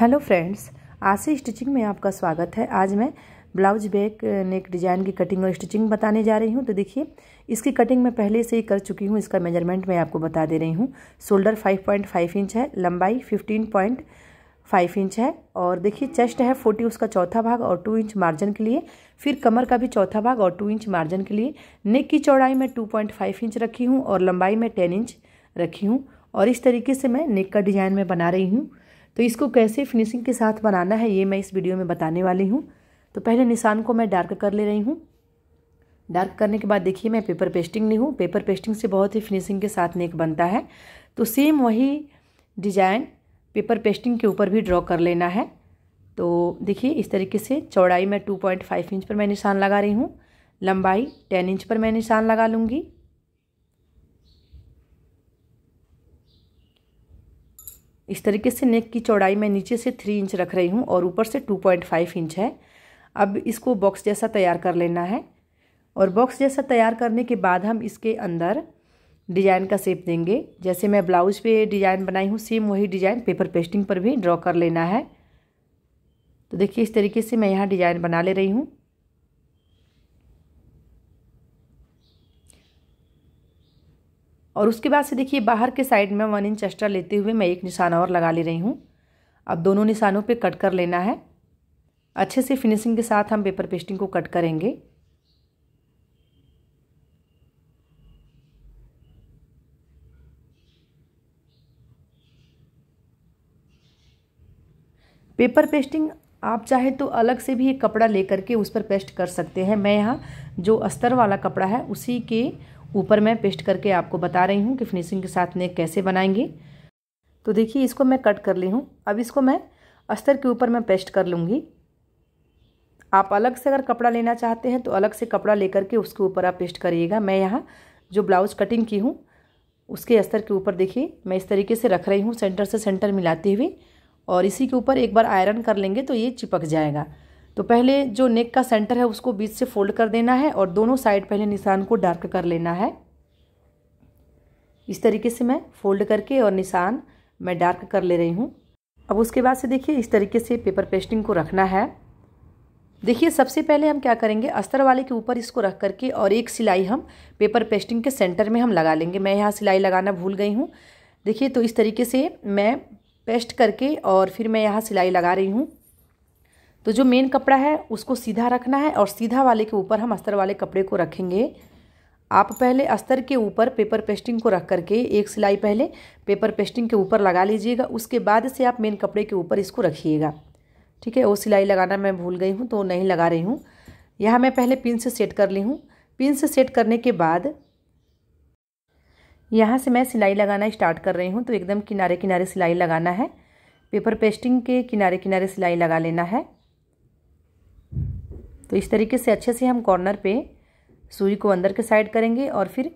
hello friends आशी stitching में आपका स्वागत है आज मैं ब्लाउज बैक नेक डिज़ाइन की कटिंग और स्टिचिंग बताने जा रही हूँ तो देखिए इसकी कटिंग मैं पहले से ही कर चुकी हूँ इसका मेजरमेंट मैं आपको बता दे रही हूँ शोल्डर 5.5 इंच है लंबाई 15.5 इंच है और देखिए चेस्ट है 40 उसका चौथा भाग और टू इंच मार्जिन के लिए फिर कमर का भी चौथा भाग और टू इंच मार्जिन के लिए नेक की चौड़ाई मैं टू इंच रखी हूँ और लंबाई में टेन इंच रखी हूँ और इस तरीके से मैं नेक का डिज़ाइन में बना रही हूँ तो इसको कैसे फिनिशिंग के साथ बनाना है ये मैं इस वीडियो में बताने वाली हूँ तो पहले निशान को मैं डार्क कर ले रही हूँ डार्क करने के बाद देखिए मैं पेपर पेस्टिंग नहीं हूँ पेपर पेस्टिंग से बहुत ही फिनिशिंग के साथ नेक बनता है तो सेम वही डिजाइन पेपर पेस्टिंग के ऊपर भी ड्रॉ कर लेना है तो देखिए इस तरीके से चौड़ाई मैं टू पॉइंट फाइव इंच पर मैं निशान लगा रही हूँ लंबाई टेन इंच पर मैं निशान लगा लूँगी इस तरीके से नेक की चौड़ाई मैं नीचे से थ्री इंच रख रही हूँ और ऊपर से टू पॉइंट फाइव इंच है अब इसको बॉक्स जैसा तैयार कर लेना है और बॉक्स जैसा तैयार करने के बाद हम इसके अंदर डिजाइन का सेप देंगे जैसे मैं ब्लाउज पे डिजाइन बनाई हूँ सेम वही डिजाइन पेपर पेस्टिंग पर भी ड्रॉ कर लेना है तो देखिए इस तरीके से मैं यहाँ डिजाइन बना ले रही हूँ और उसके बाद से देखिए बाहर के साइड में वन इंच एक्स्ट्रा लेते हुए मैं एक निशान और लगा ले रही हूँ अब दोनों निशानों पे कट कर लेना है अच्छे से फिनिशिंग के साथ हम पेपर पेस्टिंग को कट करेंगे पेपर पेस्टिंग आप चाहे तो अलग से भी एक कपड़ा लेकर के उस पर पेस्ट कर सकते हैं मैं यहाँ जो अस्तर वाला कपड़ा है उसी के ऊपर मैं पेस्ट करके आपको बता रही हूँ कि फिनिशिंग के साथ नेक कैसे बनाएंगे तो देखिए इसको मैं कट कर ली हूँ अब इसको मैं अस्तर के ऊपर मैं पेस्ट कर लूँगी आप अलग से अगर कपड़ा लेना चाहते हैं तो अलग से कपड़ा लेकर के उसके ऊपर आप पेस्ट करिएगा मैं यहाँ जो ब्लाउज कटिंग की हूँ उसके अस्तर के ऊपर देखिए मैं इस तरीके से रख रही हूँ सेंटर से सेंटर मिलाते हुए और इसी के ऊपर एक बार आयरन कर लेंगे तो ये चिपक जाएगा तो पहले जो नेक का सेंटर है उसको बीच से फोल्ड कर देना है और दोनों साइड पहले निशान को डार्क कर लेना है इस तरीके से मैं फोल्ड करके और निशान मैं डार्क कर ले रही हूँ अब उसके बाद से देखिए इस तरीके से पेपर पेस्टिंग को रखना है देखिए सबसे पहले हम क्या करेंगे अस्तर वाले के ऊपर इसको रख करके और एक सिलाई हम पेपर पेस्टिंग के सेंटर में हम लगा लेंगे मैं यहाँ सिलाई लगाना भूल गई हूँ देखिए तो इस तरीके से मैं पेस्ट करके और फिर मैं यहाँ सिलाई लगा रही हूँ तो जो मेन कपड़ा है उसको सीधा रखना है और सीधा वाले के ऊपर हम अस्तर वाले कपड़े को रखेंगे आप पहले अस्तर के ऊपर पेपर पेस्टिंग को रख करके एक सिलाई पहले पेपर पेस्टिंग के ऊपर लगा लीजिएगा उसके बाद से आप मेन कपड़े के ऊपर इसको रखिएगा ठीक है वो सिलाई लगाना मैं भूल गई हूँ तो नहीं लगा रही हूँ यहाँ मैं पहले पिन से सेट कर ली हूँ पिन से सेट करने के बाद यहाँ से मैं सिलाई लगाना स्टार्ट कर रही हूँ तो एकदम किनारे किनारे सिलाई लगाना है पेपर पेस्टिंग के किनारे किनारे सिलाई लगा लेना है तो इस तरीके से अच्छे से हम कॉर्नर पे सुई को अंदर के साइड करेंगे और फिर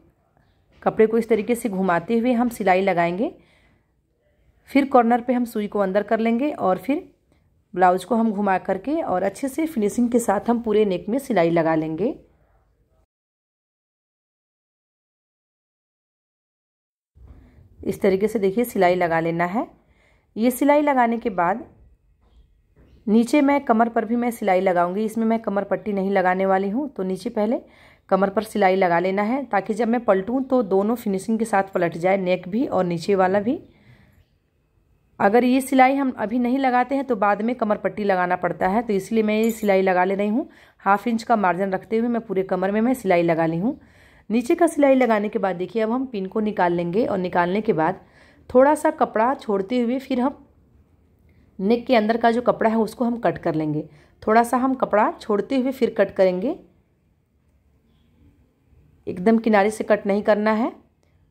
कपड़े को इस तरीके से घुमाते हुए हम सिलाई लगाएंगे फिर कॉर्नर पे हम सुई को अंदर कर लेंगे और फिर ब्लाउज को हम घुमा करके और अच्छे से फिनिशिंग के साथ हम पूरे नेक में सिलाई लगा लेंगे इस तरीके से देखिए सिलाई लगा लेना है ये सिलाई लगाने के बाद नीचे मैं कमर पर भी मैं सिलाई लगाऊंगी इसमें मैं कमर पट्टी नहीं लगाने वाली हूँ तो नीचे पहले कमर पर सिलाई लगा लेना है ताकि जब मैं पलटूँ तो दोनों फिनिशिंग के साथ पलट जाए नेक भी और नीचे वाला भी अगर ये सिलाई हम अभी नहीं लगाते हैं तो बाद में कमर पट्टी लगाना पड़ता है तो इसलिए मैं ये सिलाई लगा ले रही हूँ हाफ इंच का मार्जिन रखते हुए मैं पूरे कमर में मैं सिलाई लगा ली हूँ नीचे का सिलाई लगाने के बाद देखिए अब हम पिन को निकाल लेंगे और निकालने के बाद थोड़ा सा कपड़ा छोड़ते हुए फिर हम नेक के अंदर का जो कपड़ा है उसको हम कट कर लेंगे थोड़ा सा हम कपड़ा छोड़ते हुए फिर कट करेंगे एकदम किनारे से कट नहीं करना है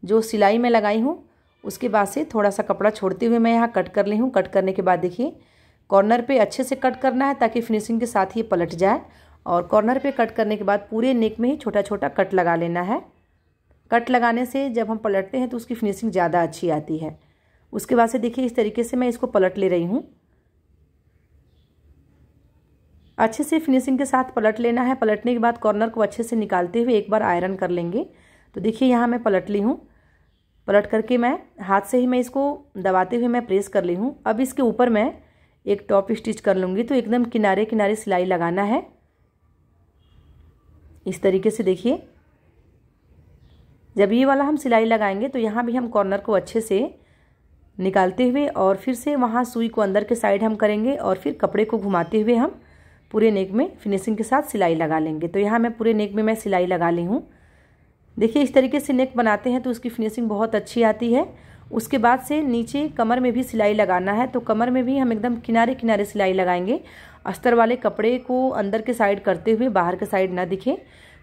जो सिलाई मैं लगाई हूँ उसके बाद से थोड़ा सा कपड़ा छोड़ते हुए मैं यहाँ कट कर ली हूँ कट करने के बाद देखिए कॉर्नर पे अच्छे से कट करना है ताकि फिनिशिंग के साथ ही ये पलट जाए और कॉर्नर पे कट करने के बाद पूरे नेक में ही छोटा छोटा कट लगा लेना है कट लगाने से जब हम पलटते हैं तो उसकी फिनिशिंग ज़्यादा अच्छी आती है उसके बाद से देखिए इस तरीके से मैं इसको पलट ले रही हूँ अच्छे से फिनिशिंग के साथ पलट लेना है पलटने के बाद कॉर्नर को अच्छे से निकालते हुए एक बार आयरन कर लेंगे तो देखिए यहाँ मैं पलट ली हूँ पलट करके मैं हाथ से ही मैं इसको दबाते हुए मैं प्रेस कर ली हूँ अब इसके ऊपर मैं एक टॉप स्टिच कर लूँगी तो एकदम किनारे किनारे सिलाई लगाना है इस तरीके से देखिए जब ये वाला हम सिलाई लगाएंगे तो यहाँ भी हम कॉर्नर को अच्छे से निकालते हुए और फिर से वहाँ सुई को अंदर के साइड हम करेंगे और फिर कपड़े को घुमाते हुए हम पूरे नेक में फिनिशिंग के साथ सिलाई लगा लेंगे तो यहाँ मैं पूरे नेक में मैं सिलाई लगा ली हूँ देखिए इस तरीके से नेक बनाते हैं तो उसकी फिनिशिंग बहुत अच्छी आती है उसके बाद से नीचे कमर में भी सिलाई लगाना है तो कमर में भी हम एकदम किनारे किनारे सिलाई लगाएंगे अस्तर वाले कपड़े को अंदर के साइड करते हुए बाहर के साइड ना दिखे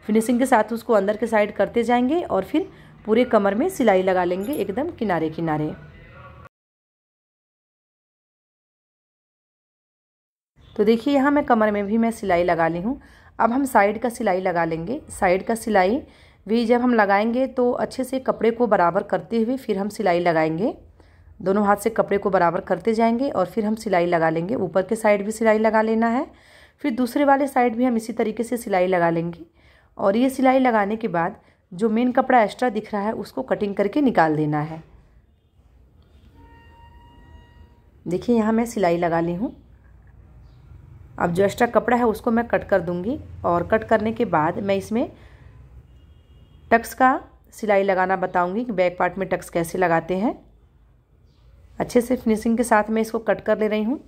फिनिशिंग के साथ उसको अंदर के साइड करते जाएंगे और फिर पूरे कमर में सिलाई लगा लेंगे एकदम किनारे किनारे तो देखिए यहाँ मैं कमर में भी मैं सिलाई लगा ली हूँ अब हम साइड का सिलाई लगा लेंगे साइड का सिलाई भी जब हम लगाएंगे तो अच्छे से कपड़े को बराबर करते हुए फिर हम सिलाई लगाएंगे दोनों हाथ से कपड़े को बराबर करते जाएंगे और फिर हम सिलाई लगा लेंगे ऊपर के साइड भी सिलाई लगा लेना है फिर दूसरे वाले साइड भी हम इसी तरीके से सिलाई लगा लेंगे और ये सिलाई लगाने के बाद जो मेन कपड़ा एक्स्ट्रा दिख रहा है उसको कटिंग करके निकाल देना है देखिए यहाँ मैं सिलाई लगा ली हूँ अब जो एक्स्ट्रा कपड़ा है उसको मैं कट कर दूंगी और कट करने के बाद मैं इसमें टक्स का सिलाई लगाना बताऊंगी कि बैक पार्ट में टक्स कैसे लगाते हैं अच्छे से फिनिशिंग के साथ मैं इसको कट कर ले रही हूँ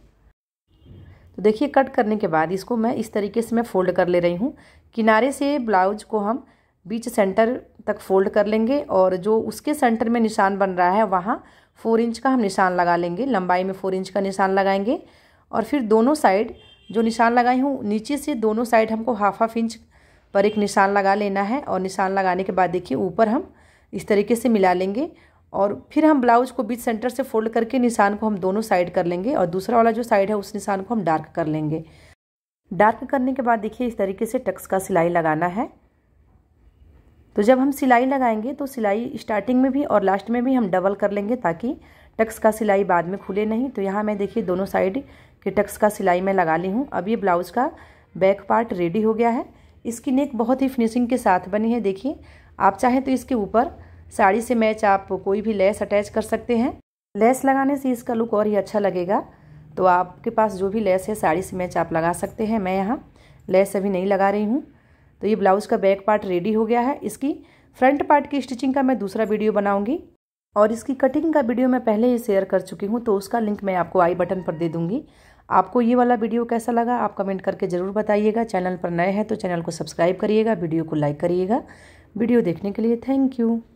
तो देखिए कट करने के बाद इसको मैं इस तरीके से मैं फ़ोल्ड कर ले रही हूँ किनारे से ब्लाउज को हम बीच सेंटर तक फोल्ड कर लेंगे और जो उसके सेंटर में निशान बन रहा है वहाँ फोर इंच का हम निशान लगा लेंगे लंबाई में फोर इंच का निशान लगाएंगे और फिर दोनों साइड जो निशान लगाई हूँ नीचे से दोनों साइड हमको हाफ हाफ इंच पर एक निशान लगा लेना है और निशान लगाने के बाद देखिए ऊपर हम इस तरीके से मिला लेंगे और फिर हम ब्लाउज को बीच सेंटर से फोल्ड करके निशान को हम दोनों साइड कर लेंगे और दूसरा वाला जो साइड है उस निशान को हम डार्क कर लेंगे डार्क करने के बाद देखिए इस तरीके से टक्स का सिलाई लगाना है तो जब हम सिलाई लगाएंगे तो सिलाई स्टार्टिंग में भी और लास्ट में भी हम डबल कर लेंगे ताकि टक्स का सिलाई बाद में खुले नहीं तो यहाँ मैं देखिए दोनों साइड के टक्स का सिलाई मैं लगा ली हूँ अब ये ब्लाउज़ का बैक पार्ट रेडी हो गया है इसकी नेक बहुत ही फिनिशिंग के साथ बनी है देखिए आप चाहें तो इसके ऊपर साड़ी से मैच आप कोई भी लेस अटैच कर सकते हैं लेस लगाने से इसका लुक और ही अच्छा लगेगा तो आपके पास जो भी लेस है साड़ी से मैच आप लगा सकते हैं मैं यहाँ लेस अभी नहीं लगा रही हूँ तो ये ब्लाउज़ का बैक पार्ट रेडी हो गया है इसकी फ्रंट पार्ट की स्टिचिंग का मैं दूसरा वीडियो बनाऊँगी और इसकी कटिंग का वीडियो मैं पहले ही शेयर कर चुकी हूँ तो उसका लिंक मैं आपको आई बटन पर दे दूँगी आपको ये वाला वीडियो कैसा लगा आप कमेंट करके ज़रूर बताइएगा चैनल पर नए हैं तो चैनल को सब्सक्राइब करिएगा वीडियो को लाइक करिएगा वीडियो देखने के लिए थैंक यू